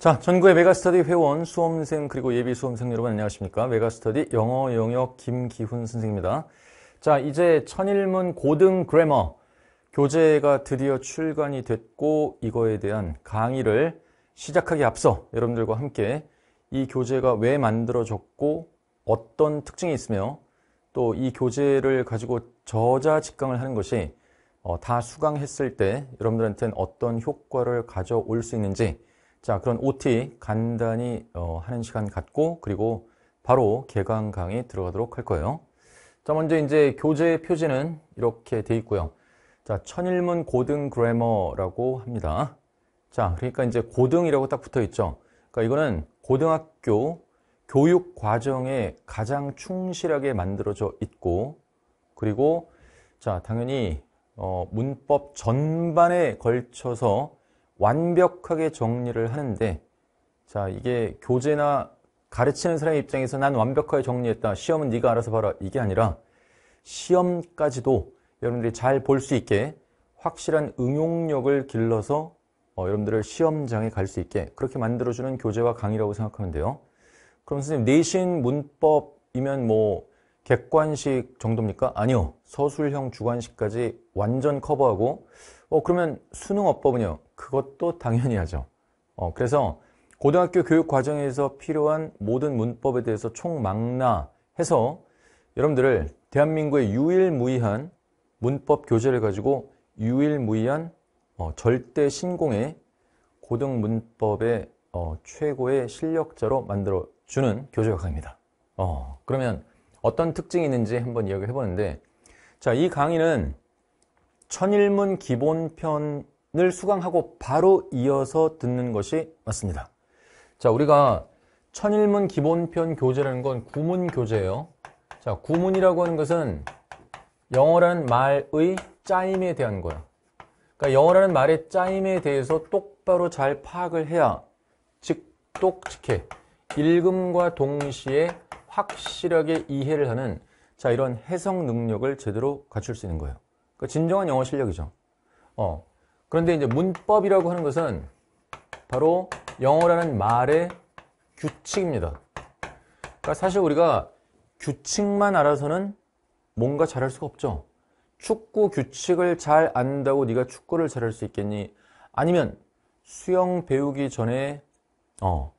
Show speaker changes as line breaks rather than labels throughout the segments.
자, 전국의 메가스터디 회원, 수험생, 그리고 예비 수험생 여러분 안녕하십니까. 메가스터디 영어 영역 김기훈 선생입니다. 자, 이제 천일문 고등 그래머 교재가 드디어 출간이 됐고 이거에 대한 강의를 시작하기 앞서 여러분들과 함께 이 교재가 왜 만들어졌고 어떤 특징이 있으며 또 이 교재를 가지고 저자 직강을 하는 것이 어, 다 수강했을 때 여러분들한테는 어떤 효과를 가져올 수 있는지 자, 그런 OT 간단히 어, 하는 시간 갖고 그리고 바로 개강 강의 들어가도록 할 거예요. 자, 먼저 이제 교재 표지는 이렇게 돼 있고요. 자, 천일문 고등 그래머라고 합니다. 자, 그러니까 이제 고등이라고 딱 붙어 있죠. 그러니까 이거는 고등학교 교육 과정에 가장 충실하게 만들어져 있고 그리고 자, 당연히 어, 문법 전반에 걸쳐서 완벽하게 정리를 하는데 자 이게 교재나 가르치는 사람의 입장에서 난 완벽하게 정리했다. 시험은 네가 알아서 봐라. 이게 아니라 시험까지도 여러분들이 잘 볼 수 있게 확실한 응용력을 길러서 어, 여러분들을 시험장에 갈 수 있게 그렇게 만들어주는 교재와 강의라고 생각하면 돼요. 그럼 선생님 내신 문법이면 뭐 객관식 정도입니까? 아니요. 서술형 주관식까지 완전 커버하고 어, 그러면 수능어법은요? 그것도 당연히 하죠. 어, 그래서 고등학교 교육 과정에서 필요한 모든 문법에 대해서 총망라해서 여러분들을 대한민국의 유일무이한 문법 교재를 가지고 유일무이한 어, 절대 신공의 고등문법의 어, 최고의 실력자로 만들어주는 교재가 강의입니다. 어, 그러면 어떤 특징이 있는지 한번 이야기해 보는데 자, 이 강의는 천일문 기본편을 수강하고 바로 이어서 듣는 것이 맞습니다. 자, 우리가 천일문 기본편 교재라는 건 구문 교재예요. 자, 구문이라고 하는 것은 영어라는 말의 짜임에 대한 거예요 그러니까 영어라는 말의 짜임에 대해서 똑바로 잘 파악을 해야 즉똑직해 읽음과 동시에 확실하게 이해를 하는 자 이런 해석 능력을 제대로 갖출 수 있는 거예요. 그 진정한 영어 실력이죠. 어. 그런데 이제 문법이라고 하는 것은 바로 영어라는 말의 규칙입니다. 그러니까 사실 우리가 규칙만 알아서는 뭔가 잘할 수가 없죠. 축구 규칙을 잘 안다고 네가 축구를 잘할 수 있겠니? 아니면 수영 배우기 전에 어,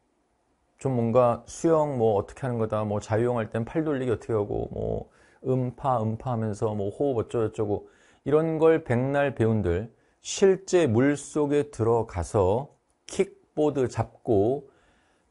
좀 뭔가 수영 뭐 어떻게 하는 거다. 뭐 자유형할 땐 팔 돌리기 어떻게 하고 뭐 음파 음파 하면서 뭐 호흡 어쩌고저쩌고 이런 걸 백날 배운들 실제 물속에 들어가서 킥보드 잡고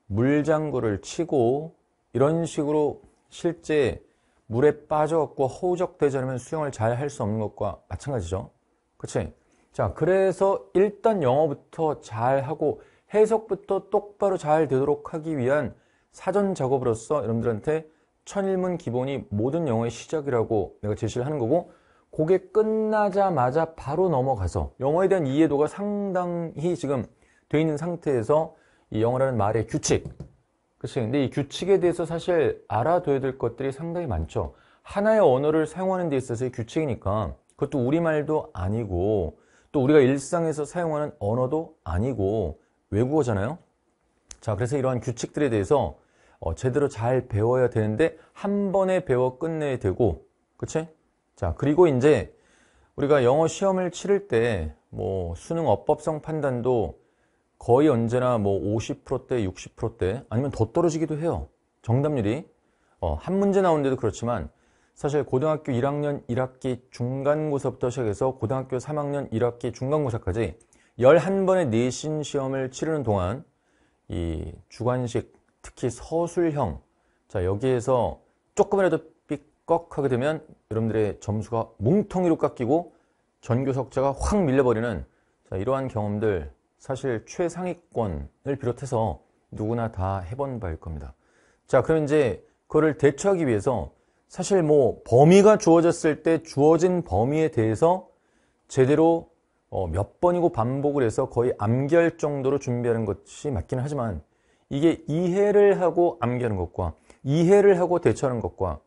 물장구를 치고 이런 식으로 실제 물에 빠져갖고 허우적대자않면 수영을 잘 할 수 없는 것과 마찬가지죠. 그치? 자, 그래서 일단 영어부터 잘 하고 해석부터 똑바로 잘 되도록 하기 위한 사전 작업으로서 여러분들한테 천일문 기본이 모든 영어의 시작이라고 내가 제시를 하는 거고 그게 끝나자마자 바로 넘어가서 영어에 대한 이해도가 상당히 지금 돼 있는 상태에서 이 영어라는 말의 규칙 그치 근데 이 규칙에 대해서 사실 알아둬야 될 것들이 상당히 많죠 하나의 언어를 사용하는 데 있어서의 규칙이니까 그것도 우리말도 아니고 또 우리가 일상에서 사용하는 언어도 아니고 외국어잖아요 자 그래서 이러한 규칙들에 대해서 어, 제대로 잘 배워야 되는데 한 번에 배워 끝내야 되고 그치? 자, 그리고 이제 우리가 영어 시험을 치를 때 뭐 수능 어법성 판단도 거의 언제나 뭐 50%대, 60%대 아니면 더 떨어지기도 해요. 정답률이 어, 한 문제 나오는데도 그렇지만 사실 고등학교 1학년 1학기 중간고사부터 시작해서 고등학교 3학년 1학기 중간고사까지 11번의 내신 시험을 치르는 동안 이 주관식 특히 서술형 자 여기에서 조금이라도 꺽 하게 되면 여러분들의 점수가 뭉텅이로 깎이고 전교 석자가 확 밀려버리는 자, 이러한 경험들 사실 최상위권을 비롯해서 누구나 다 해본 바일 겁니다. 자, 그럼 이제 그거를 대처하기 위해서 사실 뭐 범위가 주어졌을 때 주어진 범위에 대해서 제대로 어몇 번이고 반복을 해서 거의 암기할 정도로 준비하는 것이 맞기는 하지만 이게 이해를 하고 암기하는 것과 이해를 하고 대처하는 것과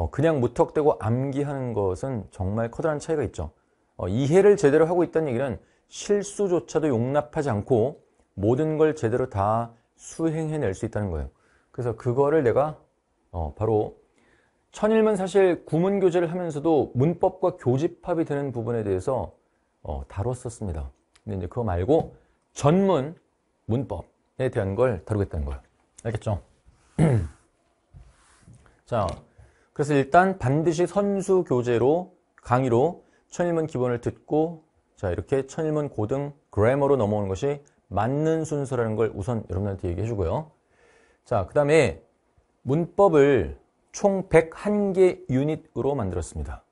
어, 그냥 무턱대고 암기하는 것은 정말 커다란 차이가 있죠. 어, 이해를 제대로 하고 있다는 얘기는 실수조차도 용납하지 않고 모든 걸 제대로 다 수행해낼 수 있다는 거예요. 그래서 그거를 내가 어, 바로 천일문 사실 구문 교재를 하면서도 문법과 교집합이 되는 부분에 대해서 어, 다뤘었습니다. 근데 이제 그거 말고 전문 문법에 대한 걸 다루겠다는 거예요. 알겠죠? 자, 그래서 일단 반드시 선수 교재로 강의로 천일문 기본을 듣고 자 이렇게 천일문 고등 그래머로 넘어오는 것이 맞는 순서라는 걸 우선 여러분한테 얘기해 주고요. 자, 그 다음에 문법을 총 101개 유닛으로 만들었습니다.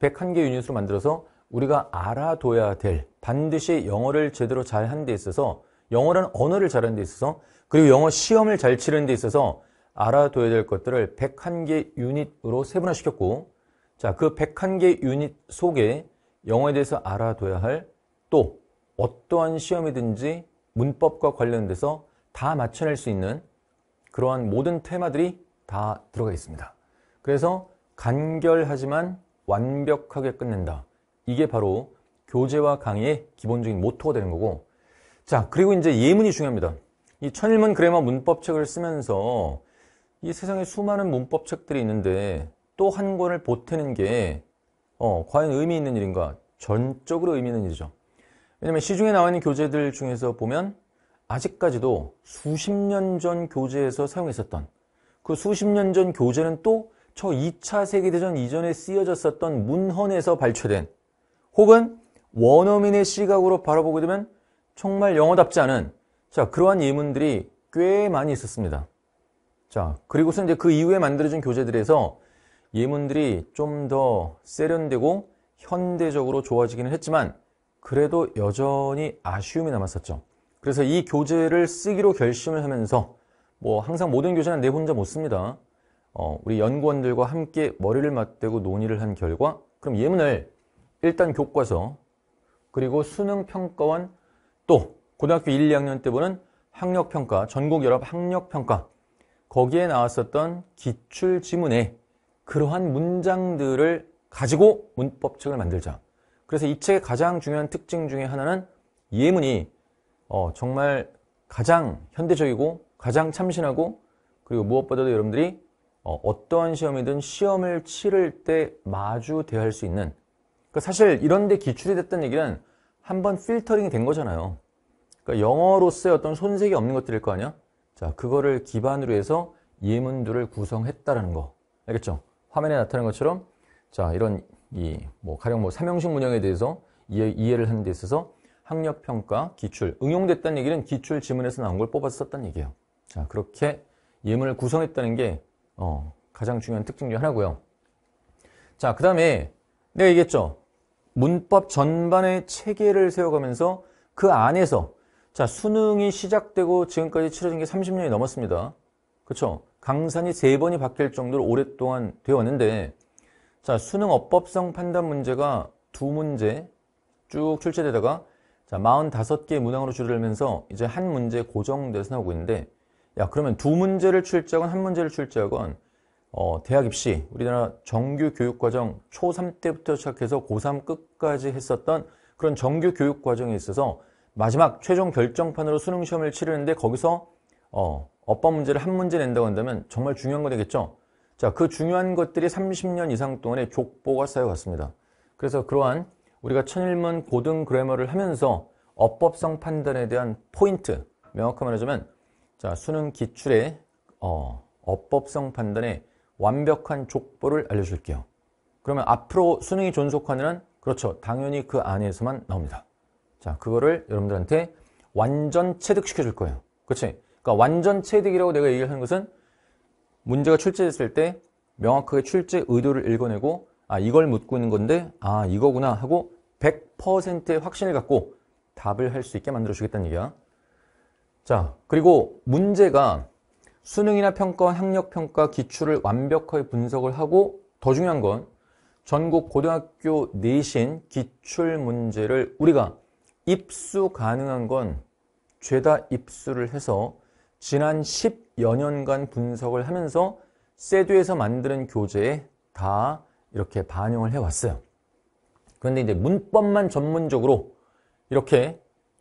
101개 유닛으로 만들어서 우리가 알아둬야 될 반드시 영어를 제대로 잘 하는 데 있어서 영어라는 언어를 잘하는 데 있어서 그리고 영어 시험을 잘 치는 르데 있어서 알아둬야 될 것들을 101개 유닛으로 세분화시켰고, 자, 그 101개 유닛 속에 영어에 대해서 알아둬야 할 또 어떠한 시험이든지 문법과 관련돼서 다 맞춰낼 수 있는 그러한 모든 테마들이 다 들어가 있습니다. 그래서 간결하지만 완벽하게 끝낸다. 이게 바로 교재와 강의의 기본적인 모토가 되는 거고. 자, 그리고 이제 예문이 중요합니다. 이 천일문 그래머 문법책을 쓰면서 이 세상에 수많은 문법 책들이 있는데 또 한 권을 보태는 게 어, 과연 의미 있는 일인가? 전적으로 의미 있는 일이죠. 왜냐면 하 시중에 나와 있는 교재들 중에서 보면 아직까지도 수십 년 전 교재에서 사용했었던 그 수십 년 전 교재는 또 저 2차 세계대전 이전에 쓰여졌었던 문헌에서 발췌된 혹은 원어민의 시각으로 바라보게 되면 정말 영어답지 않은 자 그러한 예문들이 꽤 많이 있었습니다. 자, 그리고서 이제 그 이후에 만들어진 교재들에서 예문들이 좀 더 세련되고 현대적으로 좋아지기는 했지만 그래도 여전히 아쉬움이 남았었죠. 그래서 이 교재를 쓰기로 결심을 하면서 뭐 항상 모든 교재는 내 혼자 못 씁니다. 어, 우리 연구원들과 함께 머리를 맞대고 논의를 한 결과 그럼 예문을 일단 교과서 그리고 수능 평가원 또 고등학교 1, 2학년 때 보는 학력평가 전국 연합 학력평가 거기에 나왔었던 기출 지문에 그러한 문장들을 가지고 문법책을 만들자. 그래서 이 책의 가장 중요한 특징 중에 하나는 예문이 어, 정말 가장 현대적이고 가장 참신하고 그리고 무엇보다도 여러분들이 어, 어떠한 시험이든 시험을 치를 때 마주 대할 수 있는 그러니까 사실 이런데 기출이 됐다는 얘기는 한번 필터링이 된 거잖아요. 그러니까 영어로서의 어떤 손색이 없는 것들일 거 아니야? 자, 그거를 기반으로 해서 예문들을 구성했다라는 거. 알겠죠? 화면에 나타난 것처럼 자, 이런 이 뭐 가령 뭐 삼형식 문형에 대해서 이해, 를 하는 데 있어서 학력 평가, 기출, 응용됐다는 얘기는 기출 지문에서 나온 걸 뽑아서 썼다는 얘기예요. 자, 그렇게 예문을 구성했다는 게 어, 가장 중요한 특징 중 하나고요. 자, 그다음에 내가 얘기했죠. 문법 전반의 체계를 세워가면서 그 안에서 자, 수능이 시작되고 지금까지 치러진 게 30년이 넘었습니다. 그렇죠? 강산이 세 번이 바뀔 정도로 오랫동안 되었는데 자, 수능 어법성 판단 문제가 두 문제 쭉 출제되다가 자, 45개 의 문항으로 줄어들면서 이제 한 문제 고정돼서 나오고 있는데 야, 그러면 두 문제를 출제하건 한 문제를 출제하건 어, 대학 입시, 우리나라 정규 교육과정 초3 때부터 시작해서 고3 끝까지 했었던 그런 정규 교육과정에 있어서 마지막 최종 결정판으로 수능시험을 치르는데 거기서 어, 어법 문제를 한 문제 낸다고 한다면 정말 중요한 거 되겠죠? 자, 그 중요한 것들이 30년 이상 동안의 족보가 쌓여갔습니다. 그래서 그러한 우리가 천일문 고등 그래머를 하면서 어법성 판단에 대한 포인트, 명확히 말하자면 자, 수능 기출의 어, 어법성 판단의 완벽한 족보를 알려줄게요. 그러면 앞으로 수능이 존속하는 한 그렇죠. 당연히 그 안에서만 나옵니다. 자, 그거를 여러분들한테 완전 체득시켜 줄 거예요. 그렇 그러니까 완전 체득이라고 내가 얘기를 하는 것은 문제가 출제됐을 때 명확하게 출제 의도를 읽어내고 아, 이걸 묻고 있는 건데 아, 이거구나 하고 100%의 확신을 갖고 답을 할 수 있게 만들어 주겠다는 얘기야. 자, 그리고 문제가 수능이나 평가, 학력 평가 기출을 완벽하게 분석을 하고 더 중요한 건 전국 고등학교 내신 기출 문제를 우리가 입수 가능한 건 죄다 입수를 해서 지난 10여 년간 분석을 하면서 세두에서 만드는 교재에 다 이렇게 반영을 해왔어요. 그런데 이제 문법만 전문적으로 이렇게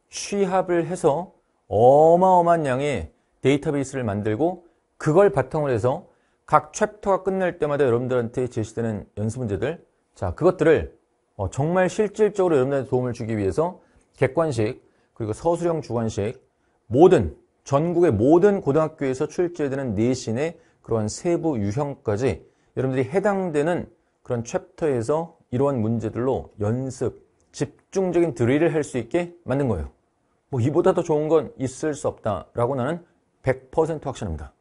취합을 해서 어마어마한 양의 데이터베이스를 만들고 그걸 바탕으로 해서 각 챕터가 끝날 때마다 여러분들한테 제시되는 연습 문제들 자 그것들을 어, 정말 실질적으로 여러분들한테 도움을 주기 위해서 객관식, 그리고 서술형 주관식, 모든, 전국의 모든 고등학교에서 출제되는 내신의 그런 세부 유형까지 여러분들이 해당되는 그런 챕터에서 이러한 문제들로 연습, 집중적인 드릴을 할 수 있게 만든 거예요. 뭐 이보다 더 좋은 건 있을 수 없다라고 나는 100% 확신합니다.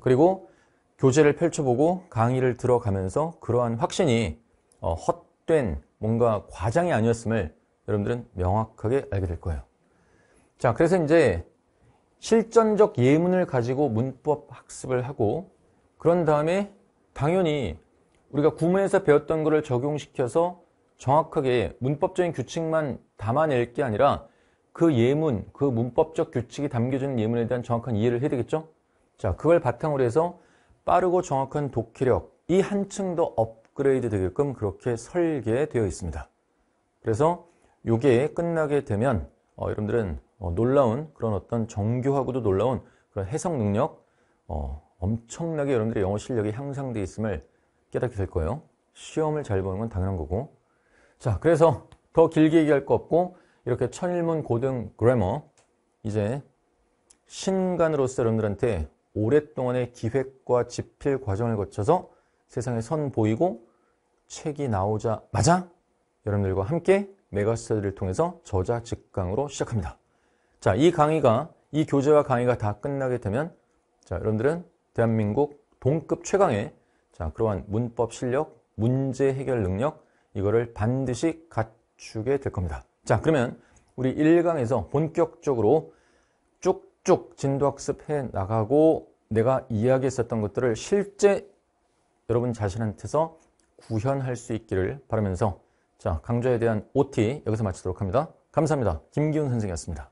그리고 교재를 펼쳐보고 강의를 들어가면서 그러한 확신이 어, 헛된 뭔가 과장이 아니었음을 여러분들은 명확하게 알게 될 거예요. 자, 그래서 이제 실전적 예문을 가지고 문법 학습을 하고 그런 다음에 당연히 우리가 구문에서 배웠던 것을 적용시켜서 정확하게 문법적인 규칙만 담아낼 게 아니라 그 예문, 그 문법적 규칙이 담겨진 예문에 대한 정확한 이해를 해야 되겠죠? 자, 그걸 바탕으로 해서 빠르고 정확한 독해력이 한층 더 업그레이드 되게끔 그렇게 설계되어 있습니다. 그래서 요게 끝나게 되면 어, 여러분들은 어, 놀라운 그런 어떤 정교하고도 놀라운 그런 해석 능력 어, 엄청나게 여러분들의 영어 실력이 향상되어 있음을 깨닫게 될 거예요. 시험을 잘 보는 건 당연한 거고. 자, 그래서 더 길게 얘기할 거 없고 이렇게 천일문 고등 그래머 이제 신간으로서 여러분들한테 오랫동안의 기획과 집필 과정을 거쳐서 세상에 선 보이고 책이 나오자마자 여러분들과 함께 메가스터디를 통해서 저자 직강으로 시작합니다. 자, 이 강의가 이 교재와 강의가 다 끝나게 되면 자, 여러분들은 대한민국 동급 최강의 자, 그러한 문법 실력, 문제 해결 능력 이거를 반드시 갖추게 될 겁니다. 자, 그러면 우리 1강에서 본격적으로 쭉쭉 진도학습해 나가고 내가 이야기했었던 것들을 실제 여러분 자신한테서 구현할 수 있기를 바라면서 자, 강좌에 대한 OT 여기서 마치도록 합니다. 감사합니다. 김기훈 선생이었습니다.